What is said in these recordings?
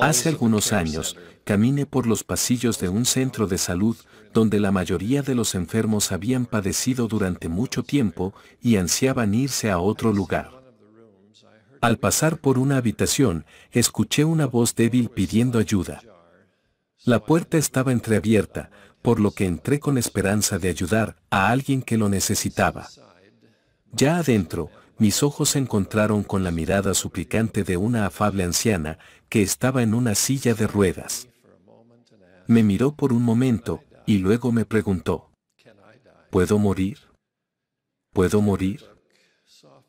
Hace algunos años, caminé por los pasillos de un centro de salud donde la mayoría de los enfermos habían padecido durante mucho tiempo y ansiaban irse a otro lugar. Al pasar por una habitación, escuché una voz débil pidiendo ayuda. La puerta estaba entreabierta, por lo que entré con esperanza de ayudar a alguien que lo necesitaba. Ya adentro, mis ojos se encontraron con la mirada suplicante de una afable anciana que estaba en una silla de ruedas. Me miró por un momento y luego me preguntó, ¿puedo morir? ¿Puedo morir?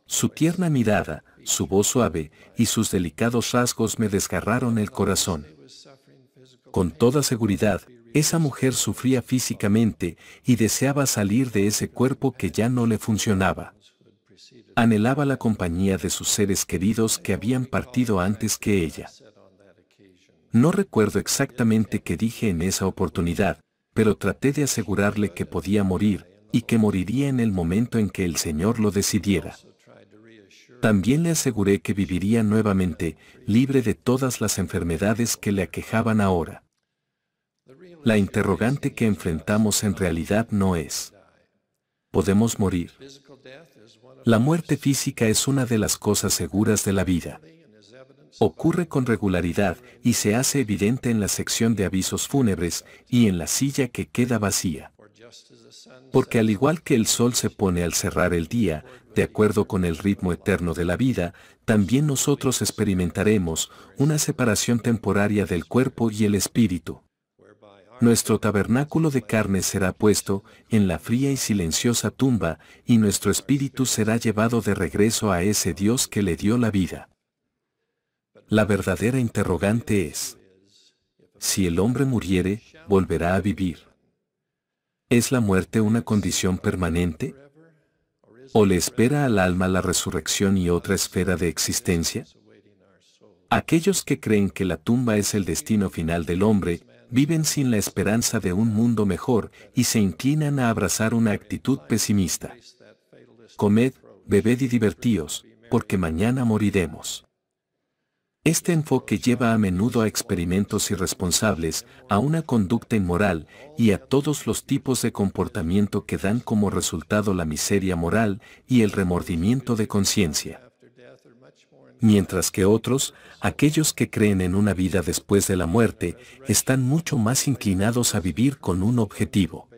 Su tierna mirada, su voz suave y sus delicados rasgos me desgarraron el corazón. Con toda seguridad, esa mujer sufría físicamente y deseaba salir de ese cuerpo que ya no le funcionaba. Anhelaba la compañía de sus seres queridos que habían partido antes que ella. No recuerdo exactamente qué dije en esa oportunidad, pero traté de asegurarle que podía morir, y que moriría en el momento en que el Señor lo decidiera. También le aseguré que viviría nuevamente, libre de todas las enfermedades que le aquejaban ahora. La interrogante que enfrentamos en realidad no es, ¿podemos morir? La muerte física es una de las cosas seguras de la vida. Ocurre con regularidad y se hace evidente en la sección de avisos fúnebres y en la silla que queda vacía. Porque al igual que el sol se pone al cerrar el día, de acuerdo con el ritmo eterno de la vida, también nosotros experimentaremos una separación temporaria del cuerpo y el espíritu nuestro tabernáculo de carne será puesto en la fría y silenciosa tumba, y nuestro espíritu será llevado de regreso a ese Dios que le dio la vida. La verdadera interrogante es, si el hombre muriere, volverá a vivir. ¿Es la muerte una condición permanente? ¿O le espera al alma la resurrección y otra esfera de existencia? Aquellos que creen que la tumba es el destino final del hombre, viven sin la esperanza de un mundo mejor y se inclinan a abrazar una actitud pesimista. Comed, bebed y divertíos, porque mañana moriremos. Este enfoque lleva a menudo a experimentos irresponsables, a una conducta inmoral y a todos los tipos de comportamiento que dan como resultado la miseria moral y el remordimiento de conciencia mientras que otros, aquellos que creen en una vida después de la muerte, están mucho más inclinados a vivir con un objetivo.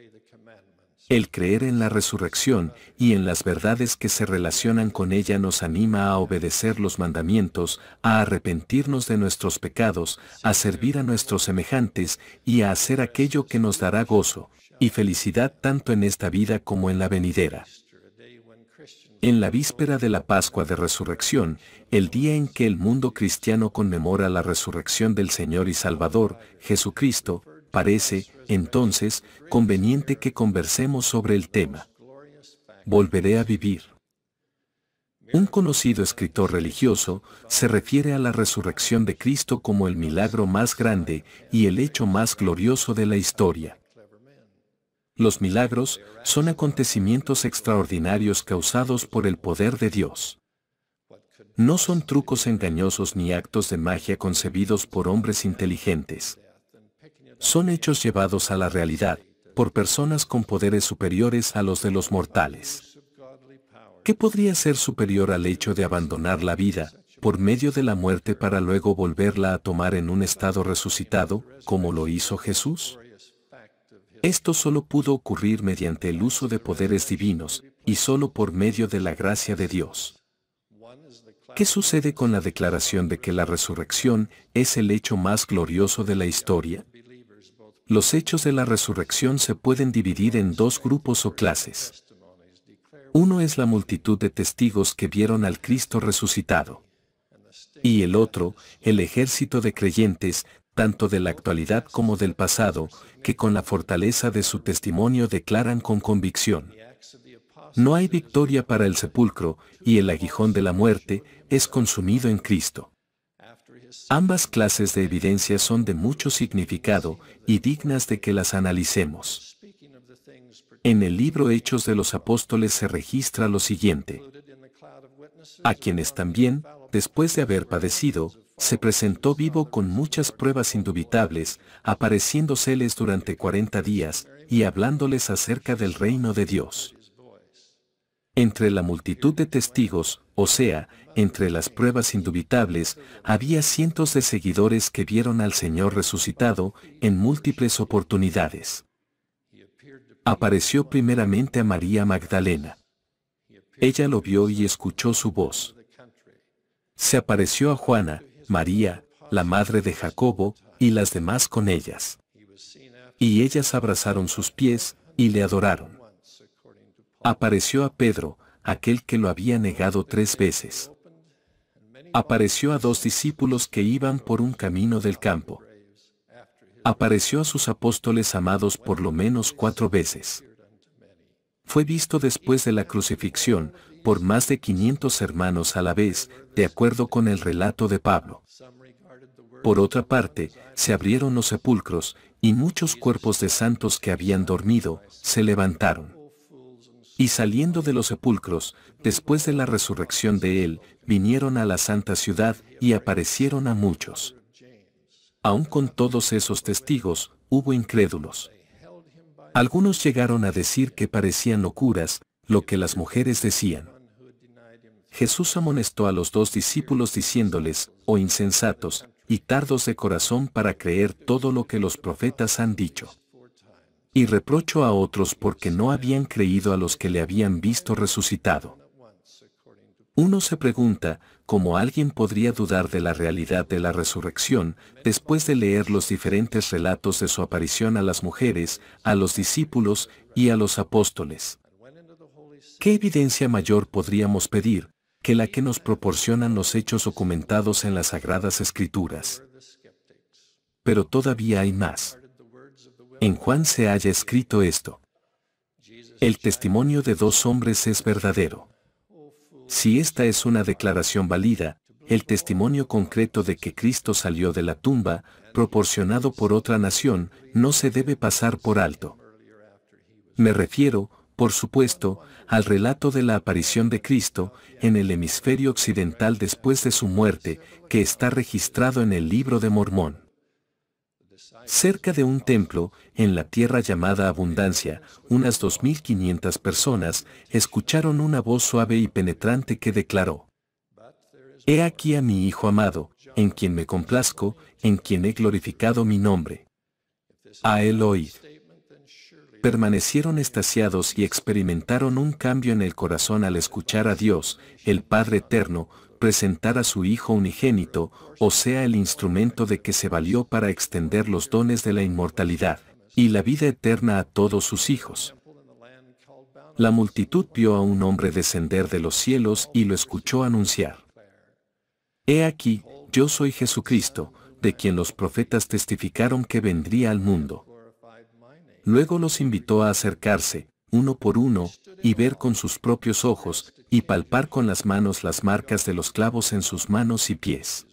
El creer en la resurrección y en las verdades que se relacionan con ella nos anima a obedecer los mandamientos, a arrepentirnos de nuestros pecados, a servir a nuestros semejantes y a hacer aquello que nos dará gozo y felicidad tanto en esta vida como en la venidera. En la víspera de la Pascua de Resurrección, el día en que el mundo cristiano conmemora la resurrección del Señor y Salvador, Jesucristo, parece, entonces, conveniente que conversemos sobre el tema. Volveré a vivir. Un conocido escritor religioso se refiere a la resurrección de Cristo como el milagro más grande y el hecho más glorioso de la historia. Los milagros son acontecimientos extraordinarios causados por el poder de Dios. No son trucos engañosos ni actos de magia concebidos por hombres inteligentes. Son hechos llevados a la realidad por personas con poderes superiores a los de los mortales. ¿Qué podría ser superior al hecho de abandonar la vida por medio de la muerte para luego volverla a tomar en un estado resucitado, como lo hizo Jesús? Esto solo pudo ocurrir mediante el uso de poderes divinos, y solo por medio de la gracia de Dios. ¿Qué sucede con la declaración de que la resurrección es el hecho más glorioso de la historia? Los hechos de la resurrección se pueden dividir en dos grupos o clases. Uno es la multitud de testigos que vieron al Cristo resucitado. Y el otro, el ejército de creyentes tanto de la actualidad como del pasado, que con la fortaleza de su testimonio declaran con convicción. No hay victoria para el sepulcro, y el aguijón de la muerte es consumido en Cristo. Ambas clases de evidencia son de mucho significado y dignas de que las analicemos. En el libro Hechos de los Apóstoles se registra lo siguiente. A quienes también, después de haber padecido, se presentó vivo con muchas pruebas indubitables, apareciéndoseles durante 40 días y hablándoles acerca del reino de Dios. Entre la multitud de testigos, o sea, entre las pruebas indubitables, había cientos de seguidores que vieron al Señor resucitado en múltiples oportunidades. Apareció primeramente a María Magdalena. Ella lo vio y escuchó su voz. Se apareció a Juana, María, la madre de Jacobo, y las demás con ellas. Y ellas abrazaron sus pies, y le adoraron. Apareció a Pedro, aquel que lo había negado tres veces. Apareció a dos discípulos que iban por un camino del campo. Apareció a sus apóstoles amados por lo menos cuatro veces fue visto después de la crucifixión por más de 500 hermanos a la vez, de acuerdo con el relato de Pablo. Por otra parte, se abrieron los sepulcros, y muchos cuerpos de santos que habían dormido, se levantaron. Y saliendo de los sepulcros, después de la resurrección de él, vinieron a la santa ciudad y aparecieron a muchos. Aún con todos esos testigos, hubo incrédulos. Algunos llegaron a decir que parecían locuras, lo que las mujeres decían. Jesús amonestó a los dos discípulos diciéndoles, oh insensatos, y tardos de corazón para creer todo lo que los profetas han dicho. Y reprocho a otros porque no habían creído a los que le habían visto resucitado. Uno se pregunta, ¿cómo alguien podría dudar de la realidad de la resurrección después de leer los diferentes relatos de su aparición a las mujeres, a los discípulos y a los apóstoles? ¿Qué evidencia mayor podríamos pedir que la que nos proporcionan los hechos documentados en las Sagradas Escrituras? Pero todavía hay más. En Juan se haya escrito esto. El testimonio de dos hombres es verdadero. Si esta es una declaración válida, el testimonio concreto de que Cristo salió de la tumba, proporcionado por otra nación, no se debe pasar por alto. Me refiero, por supuesto, al relato de la aparición de Cristo en el hemisferio occidental después de su muerte, que está registrado en el libro de Mormón. Cerca de un templo, en la tierra llamada Abundancia, unas 2.500 personas escucharon una voz suave y penetrante que declaró, He aquí a mi Hijo amado, en quien me complazco, en quien he glorificado mi nombre. A él oíd. Permanecieron estasiados y experimentaron un cambio en el corazón al escuchar a Dios, el Padre Eterno, presentar a su Hijo unigénito, o sea el instrumento de que se valió para extender los dones de la inmortalidad y la vida eterna a todos sus hijos. La multitud vio a un hombre descender de los cielos y lo escuchó anunciar. He aquí, yo soy Jesucristo, de quien los profetas testificaron que vendría al mundo. Luego los invitó a acercarse, uno por uno, y ver con sus propios ojos, y palpar con las manos las marcas de los clavos en sus manos y pies.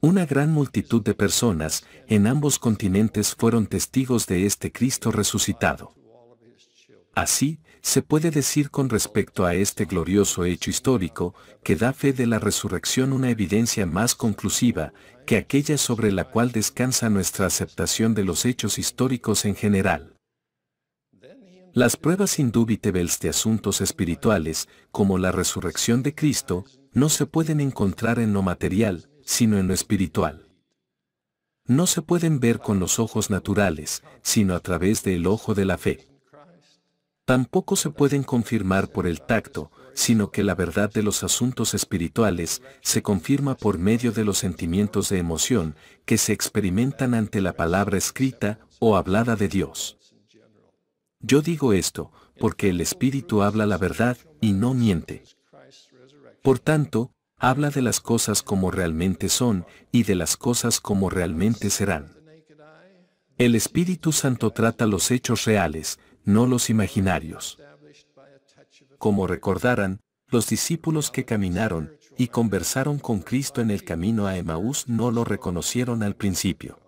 Una gran multitud de personas en ambos continentes fueron testigos de este Cristo resucitado. Así, se puede decir con respecto a este glorioso hecho histórico, que da fe de la resurrección una evidencia más conclusiva que aquella sobre la cual descansa nuestra aceptación de los hechos históricos en general. Las pruebas indubitables de asuntos espirituales, como la resurrección de Cristo, no se pueden encontrar en lo material, sino en lo espiritual. No se pueden ver con los ojos naturales, sino a través del ojo de la fe. Tampoco se pueden confirmar por el tacto, sino que la verdad de los asuntos espirituales se confirma por medio de los sentimientos de emoción que se experimentan ante la palabra escrita o hablada de Dios. Yo digo esto, porque el Espíritu habla la verdad, y no miente. Por tanto, habla de las cosas como realmente son, y de las cosas como realmente serán. El Espíritu Santo trata los hechos reales, no los imaginarios. Como recordarán, los discípulos que caminaron y conversaron con Cristo en el camino a Emaús no lo reconocieron al principio.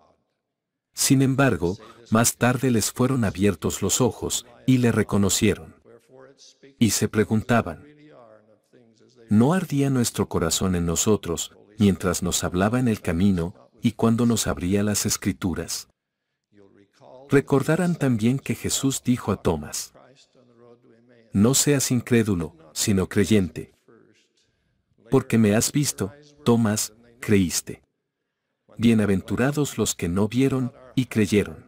Sin embargo, más tarde les fueron abiertos los ojos y le reconocieron. Y se preguntaban, ¿no ardía nuestro corazón en nosotros mientras nos hablaba en el camino y cuando nos abría las escrituras? Recordarán también que Jesús dijo a Tomás, no seas incrédulo, sino creyente. Porque me has visto, Tomás, creíste bienaventurados los que no vieron y creyeron.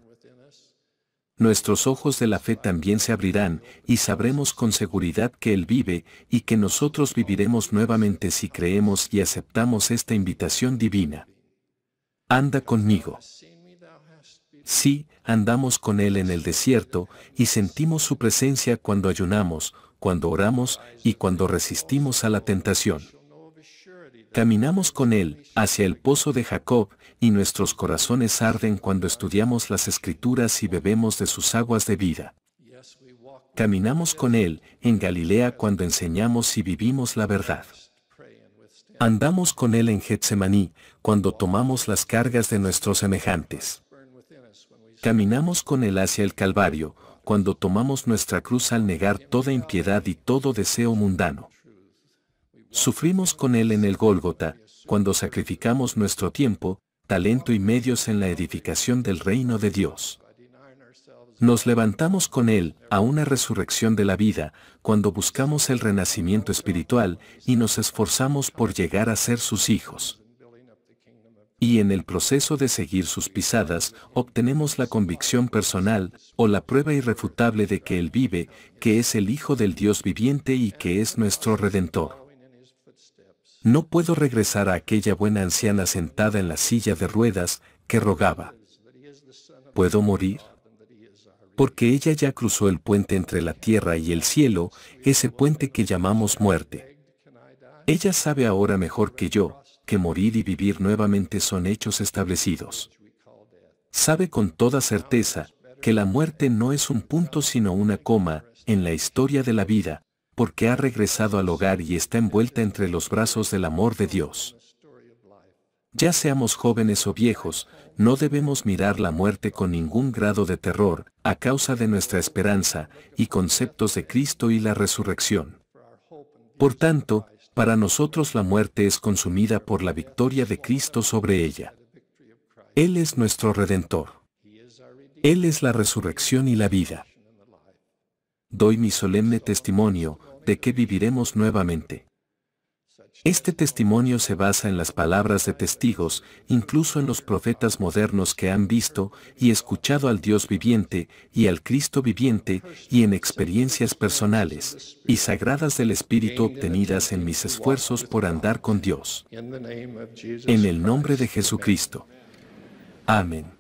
Nuestros ojos de la fe también se abrirán y sabremos con seguridad que Él vive y que nosotros viviremos nuevamente si creemos y aceptamos esta invitación divina. Anda conmigo. Sí, andamos con Él en el desierto y sentimos su presencia cuando ayunamos, cuando oramos y cuando resistimos a la tentación. Caminamos con Él, hacia el pozo de Jacob, y nuestros corazones arden cuando estudiamos las escrituras y bebemos de sus aguas de vida. Caminamos con Él, en Galilea cuando enseñamos y vivimos la verdad. Andamos con Él en Getsemaní, cuando tomamos las cargas de nuestros semejantes. Caminamos con Él hacia el Calvario, cuando tomamos nuestra cruz al negar toda impiedad y todo deseo mundano. Sufrimos con Él en el Gólgota, cuando sacrificamos nuestro tiempo, talento y medios en la edificación del reino de Dios. Nos levantamos con Él a una resurrección de la vida, cuando buscamos el renacimiento espiritual y nos esforzamos por llegar a ser sus hijos. Y en el proceso de seguir sus pisadas, obtenemos la convicción personal o la prueba irrefutable de que Él vive, que es el Hijo del Dios viviente y que es nuestro Redentor. No puedo regresar a aquella buena anciana sentada en la silla de ruedas, que rogaba. ¿Puedo morir? Porque ella ya cruzó el puente entre la tierra y el cielo, ese puente que llamamos muerte. Ella sabe ahora mejor que yo, que morir y vivir nuevamente son hechos establecidos. Sabe con toda certeza, que la muerte no es un punto sino una coma, en la historia de la vida, porque ha regresado al hogar y está envuelta entre los brazos del amor de Dios. Ya seamos jóvenes o viejos, no debemos mirar la muerte con ningún grado de terror, a causa de nuestra esperanza y conceptos de Cristo y la resurrección. Por tanto, para nosotros la muerte es consumida por la victoria de Cristo sobre ella. Él es nuestro redentor. Él es la resurrección y la vida. Doy mi solemne testimonio, de que viviremos nuevamente. Este testimonio se basa en las palabras de testigos, incluso en los profetas modernos que han visto y escuchado al Dios viviente y al Cristo viviente y en experiencias personales y sagradas del Espíritu obtenidas en mis esfuerzos por andar con Dios. En el nombre de Jesucristo. Amén.